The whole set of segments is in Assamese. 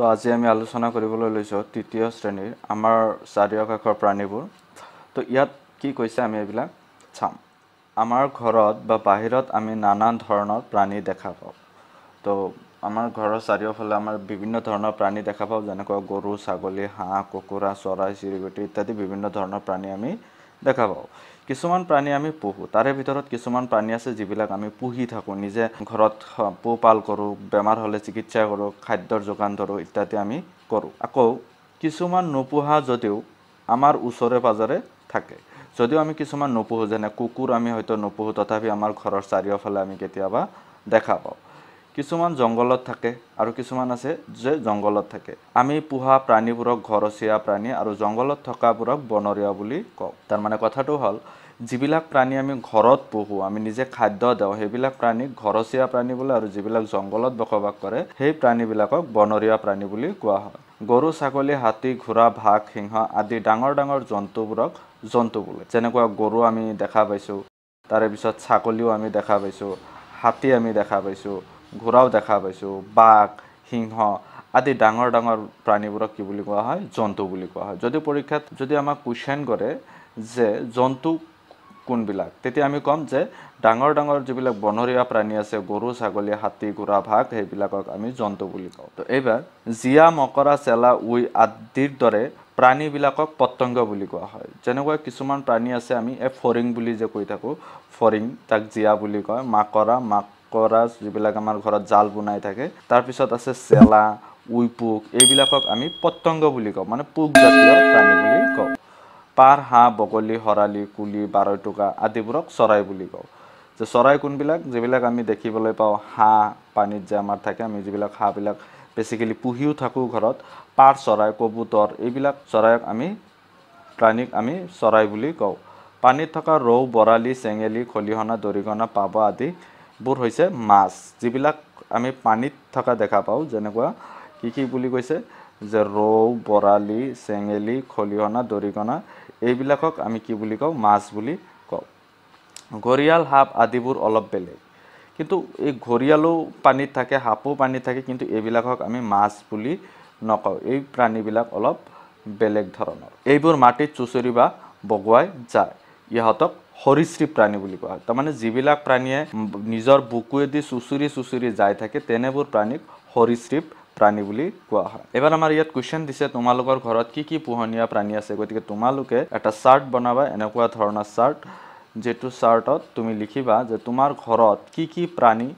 তো আজি আমি আলোচনা কৰিবলৈ লৈছোঁ তৃতীয় শ্ৰেণীৰ আমাৰ চাৰিওকাষৰ প্ৰাণীবোৰ তো ইয়াত কি কৈছে আমি এইবিলাক চাম আমাৰ ঘৰত বা বাহিৰত আমি নানা ধৰণৰ প্ৰাণী দেখা পাওঁ তো আমাৰ ঘৰৰ চাৰিওফালে আমাৰ বিভিন্ন ধৰণৰ প্ৰাণী দেখা পাওঁ যেনেকুৱা গৰু ছাগলী হাঁহ কুকুৰা চৰাই চিৰিকটি ইত্যাদি বিভিন্ন ধৰণৰ প্ৰাণী আমি দেখা পাওঁ কিছুমান প্ৰাণী আমি পোহোঁ তাৰে ভিতৰত কিছুমান প্ৰাণী আছে যিবিলাক আমি পুহি থাকোঁ নিজে ঘৰত পোহপাল কৰোঁ বেমাৰ হ'লে চিকিৎসা কৰোঁ খাদ্যৰ যোগান ধৰোঁ ইত্যাদি আমি কৰোঁ আকৌ কিছুমান নোপোহা যদিও আমাৰ ওচৰে পাজৰে থাকে যদিও আমি কিছুমান নোপোহোঁ যেনে কুকুৰ আমি হয়তো নোপোহোঁ তথাপি আমাৰ ঘৰৰ চাৰিওফালে আমি কেতিয়াবা দেখা পাওঁ কিছুমান জংগলত থাকে আৰু কিছুমান আছে যে জংগলত থাকে আমি পোহা প্ৰাণীবোৰক ঘৰচীয়া প্ৰাণী আৰু জংগলত থকাবোৰক বনৰীয়া বুলি কওঁ তাৰমানে কথাটো হ'ল যিবিলাক প্ৰাণী আমি ঘৰত পোহোঁ আমি নিজে খাদ্য দিওঁ সেইবিলাক প্ৰাণীক ঘৰচীয়া প্ৰাণী বোলে আৰু যিবিলাক জংগলত বসবাস কৰে সেই প্ৰাণীবিলাকক বনৰীয়া প্ৰাণী বুলি কোৱা হয় গৰু ছাগলী হাতী ঘোঁৰা ভাগ সিংহ আদি ডাঙৰ ডাঙৰ জন্তুবোৰক জন্তু বোলে যেনেকুৱা গৰু আমি দেখা পাইছোঁ তাৰে পিছত ছাগলীও আমি দেখা পাইছোঁ হাতী আমি দেখা পাইছোঁ ঘূৰাও দেখা পাইছোঁ বাঘ সিংহ আদি ডাঙৰ ডাঙৰ প্ৰাণীবোৰক কি বুলি কোৱা হয় জন্তু বুলি কোৱা হয় যদি পৰীক্ষাত যদি আমাক কুৱেশ্যন কৰে যে জন্তু কোনবিলাক তেতিয়া আমি ক'ম যে ডাঙৰ ডাঙৰ যিবিলাক বনৰীয়া প্ৰাণী আছে গৰু ছাগলী হাতী ঘোঁৰা ভাগ সেইবিলাকক আমি জন্তু বুলি কওঁ তো এইবাৰ জীয়া মকৰা চেলা উই আদিৰ দৰে প্ৰাণীবিলাকক পতংগ বুলি কোৱা হয় যেনেকুৱা কিছুমান প্ৰাণী আছে আমি এ ফৰিং বুলি যে কৈ থাকোঁ ফৰিং তাক জীয়া বুলি কয় মাকৰা মাক কৰাজ যিবিলাক আমাৰ ঘৰত জাল বনাই থাকে তাৰপিছত আছে চেলা উই পোক এইবিলাকক আমি পতংগ বুলি কওঁ মানে পোক জাতীয় প্ৰাণী বুলি কওঁ পাৰ হাঁহ বগলী শৰালি কুলি বাৰৈটোকা আদিবোৰক চৰাই বুলি কওঁ যে চৰাই কোনবিলাক যিবিলাক আমি দেখিবলৈ পাওঁ হাঁহ পানীত যে আমাৰ থাকে আমি যিবিলাক হাঁহবিলাক বেছিকেলি পুহিও থাকোঁ ঘৰত পাৰ চৰাই কবুতৰ এইবিলাক চৰাইক আমি প্ৰাণীক আমি চৰাই বুলি কওঁ পানীত থকা ৰৌ বৰালি চেঙেলি খলিহনা দৰিকণা পাব আদি বোৰ হৈছে মাছ যিবিলাক আমি পানীত থকা দেখা পাওঁ যেনেকুৱা কি কি বুলি কৈছে যে ৰৌ বৰালি চেঙেলি খলিহনা দৰিকণা এইবিলাকক আমি কি বুলি কওঁ মাছ বুলি কওঁ ঘৰিয়াল সাপ আদিবোৰ অলপ বেলেগ কিন্তু এই ঘৰিয়ালো পানীত থাকে সাপো পানীত থাকে কিন্তু এইবিলাকক আমি মাছ বুলি নকওঁ এই প্ৰাণীবিলাক অলপ বেলেগ ধৰণৰ এইবোৰ মাটিত চুচৰি বা বগোৱাই যায় ইহঁতক সৰীশ্ৰী প্ৰাণী বুলি কোৱা হয় তাৰমানে যিবিলাক প্ৰাণীয়ে নিজৰ বুকুৱেদি চুচুৰি চুচুৰি যাই থাকে তেনেবোৰ প্ৰাণীক সৰীশ্ৰীপ প্ৰাণী বুলি কোৱা হয় এইবাৰ আমাৰ ইয়াত কুৱেশ্যন দিছে তোমালোকৰ ঘৰত কি কি পোহনীয়া প্ৰাণী আছে গতিকে তোমালোকে এটা চাৰ্ট বনাবা এনেকুৱা ধৰণৰ চাৰ্ট যিটো চাৰ্টত তুমি লিখিবা যে তোমাৰ ঘৰত কি কি প্ৰাণী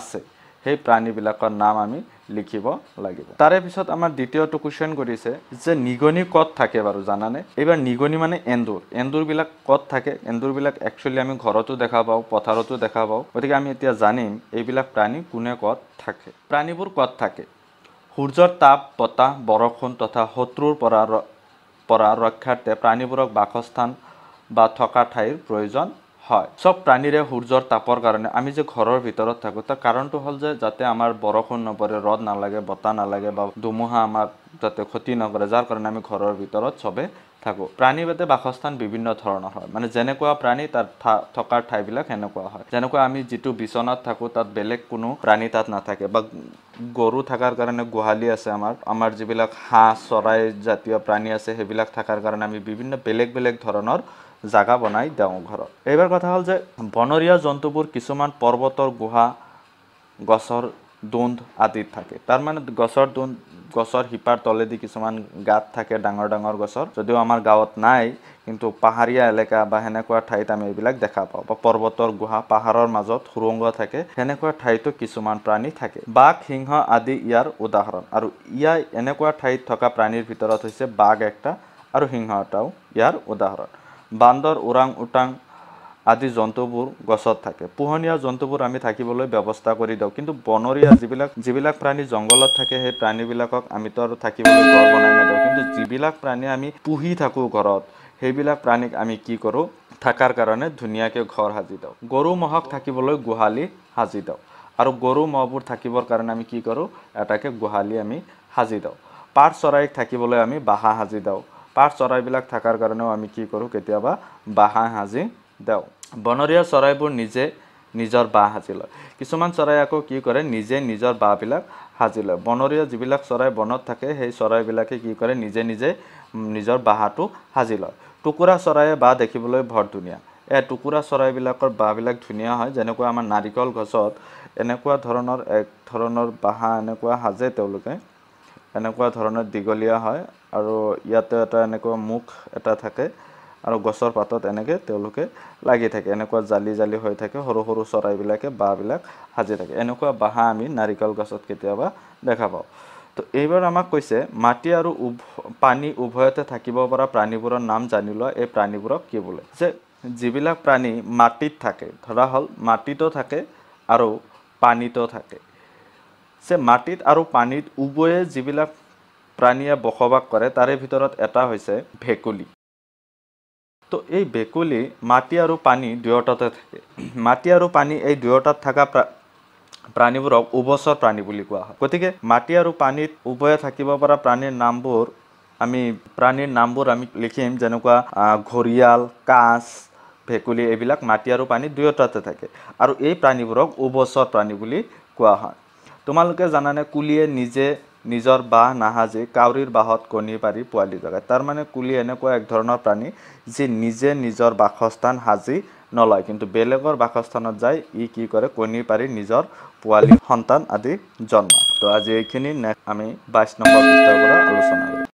আছে সেই প্ৰাণীবিলাকৰ নাম আমি লিখিব লাগিব তাৰে পিছত আমাৰ দ্বিতীয়টো কুৱেশ্যন কৰিছে যে নিগনি ক'ত থাকে বাৰু জানানে এইবাৰ নিগনি মানে এন্দুৰ এন্দুৰবিলাক ক'ত থাকে এন্দুৰবিলাক একচুৱেলি আমি ঘৰতো দেখা পাওঁ পথাৰতো দেখা পাওঁ গতিকে আমি এতিয়া জানিম এইবিলাক প্ৰাণী কোনে ক'ত থাকে প্ৰাণীবোৰ ক'ত থাকে সূৰ্যৰ তাপ বতাহ বৰষুণ তথা শত্ৰুৰ পৰা পৰা ৰক্ষাৰ্থে প্ৰাণীবোৰক বাসস্থান বা থকা ঠাইৰ প্ৰয়োজন হয় সব প্ৰাণীৰে সূৰ্যৰ তাপৰ কাৰণে আমি যে ঘৰৰ ভিতৰত থাকোঁ তাৰ কাৰণটো হ'ল যে যাতে আমাৰ বৰষুণ নপৰে ৰ'দ নালাগে বতাহ নালাগে বা ধুমুহা আমাক যাতে ক্ষতি নকৰে যাৰ কাৰণে আমি ঘৰৰ ভিতৰত চবে থাকোঁ প্ৰাণী বাদে বাসস্থান বিভিন্ন ধৰণৰ হয় মানে যেনেকুৱা প্ৰাণী তাত থকাৰ ঠাইবিলাক সেনেকুৱা হয় যেনেকুৱা আমি যিটো বিচনাত থাকোঁ তাত বেলেগ কোনো প্ৰাণী তাত নাথাকে বা গৰু থকাৰ কাৰণে গোহালি আছে আমাৰ আমাৰ যিবিলাক হাঁহ চৰাই জাতীয় প্ৰাণী আছে সেইবিলাক থকাৰ কাৰণে আমি বিভিন্ন বেলেগ বেলেগ ধৰণৰ জাগা বনাই দেওঁ ঘৰত এইবাৰ কথা হ'ল যে বনৰীয়া জন্তুবোৰ কিছুমান পৰ্বতৰ গুহা গছৰ দোন্দ আদিত থাকে তাৰমানে গছৰ দোন্দ গছৰ শিপাৰ তলেদি কিছুমান গাত থাকে ডাঙৰ ডাঙৰ গছৰ যদিও আমাৰ গাঁৱত নাই কিন্তু পাহাৰীয়া এলেকা বা সেনেকুৱা ঠাইত আমি এইবিলাক দেখা পাওঁ বা পৰ্বতৰ গুহা পাহাৰৰ মাজত সুৰংগ থাকে সেনেকুৱা ঠাইতো কিছুমান প্ৰাণী থাকে বাঘ সিংহ আদি ইয়াৰ উদাহৰণ আৰু ইয়াৰ এনেকুৱা ঠাইত থকা প্ৰাণীৰ ভিতৰত হৈছে বাঘ এটা আৰু সিংহ এটাও ইয়াৰ উদাহৰণ বান্দৰ ওৰাং উটাং আদি জন্তুবোৰ গছত থাকে পোহনীয়া জন্তুবোৰ আমি থাকিবলৈ ব্যৱস্থা কৰি দিওঁ কিন্তু বনৰীয়া যিবিলাক যিবিলাক প্ৰাণী জংঘলত থাকে সেই প্ৰাণীবিলাকক আমিতো আৰু থাকিবলৈ ঘৰ বনাই নিদিওঁ কিন্তু যিবিলাক প্ৰাণী আমি পুহি থাকোঁ ঘৰত সেইবিলাক প্ৰাণীক আমি কি কৰোঁ থকাৰ কাৰণে ধুনীয়াকৈ ঘৰ সাজি দিওঁ গৰু মহক থাকিবলৈ গোহালি সাজি দিওঁ আৰু গৰু মহবোৰ থাকিবৰ কাৰণে আমি কি কৰোঁ এটাকৈ গোহালি আমি সাজি দিওঁ পাৰ চৰাইক থাকিবলৈ আমি বাহা সাজি দিওঁ পাৰ চৰাইবিলাক থকাৰ কাৰণেও আমি কি কৰোঁ কেতিয়াবা বাঁহ সাজি দিওঁ বনৰীয়া চৰাইবোৰ নিজে নিজৰ বাঁহ সাজি লয় কিছুমান চৰাই আকৌ কি কৰে নিজে নিজৰ বাঁহবিলাক সাজি লয় বনৰীয়া যিবিলাক চৰাই বনত থাকে সেই চৰাইবিলাকে কি কৰে নিজে নিজে নিজৰ বাঁহটো সাজি লয় টুকুৰা চৰাইয়ে বাঁহ দেখিবলৈ বৰ ধুনীয়া এই টুকুৰা চৰাইবিলাকৰ বাঁহবিলাক ধুনীয়া হয় যেনেকুৱা আমাৰ নাৰিকল গছত এনেকুৱা ধৰণৰ এক ধৰণৰ বাঁহ এনেকুৱা সাজে তেওঁলোকে এনেকুৱা ধৰণৰ দীঘলীয়া হয় আৰু ইয়াতে এটা এনেকুৱা মুখ এটা থাকে আৰু গছৰ পাতত এনেকৈ তেওঁলোকে লাগি থাকে এনেকুৱা জালি জালি হৈ থাকে সৰু সৰু চৰাইবিলাকে বাঁহবিলাক সাজি থাকে এনেকুৱা বাঁহ আমি নাৰিকল গছত কেতিয়াবা দেখা পাওঁ তো এইবাৰ আমাক কৈছে মাটি আৰু উভ পানী উভয়তে থাকিব পৰা প্ৰাণীবোৰৰ নাম জানি লোৱা এই প্ৰাণীবোৰক কি বোলে যে যিবিলাক প্ৰাণী মাটিত থাকে ধৰা হ'ল মাটিতো থাকে আৰু পানীতো থাকে যে মাটিত আৰু পানীত উভয়ে যিবিলাক প্ৰাণীয়ে বসবাস কৰে তাৰে ভিতৰত এটা হৈছে ভেকুলী তো এই ভেকুলী মাটি আৰু পানী দুয়োটাতে থাকে মাটি আৰু পানী এই দুয়োটাত থকা প্ৰাণীবোৰক উভচৰ প্ৰাণী বুলি কোৱা হয় গতিকে মাটি আৰু পানীত উভয়ে থাকিব পৰা প্ৰাণীৰ নামবোৰ আমি প্ৰাণীৰ নামবোৰ আমি লিখিম যেনেকুৱা ঘৰিয়াল কাঁচ ভেকুলী এইবিলাক মাটি আৰু পানী দুয়োটাতে থাকে আৰু এই প্ৰাণীবোৰক উভচৰ প্ৰাণী বুলি কোৱা হয় তোমালোকে জানানে কুলিয়ে নিজে নিজৰ বাঁহ নাহাজি কাউৰীৰ বাঁহত কণী পাৰি পোৱালি জগায় তাৰমানে কুলি এনেকুৱা এক ধৰণৰ প্ৰাণী যি নিজে নিজৰ বাসস্থান সাজি নলয় কিন্তু বেলেগৰ বাসস্থানত যায় ই কি কৰে কণী পাৰি নিজৰ পোৱালি সন্তান আদি জন্ম তো আজি এইখিনি নেক্সট আমি বাইছ নম্বৰ পৃষ্ঠাৰ পৰা আলোচনা কৰিম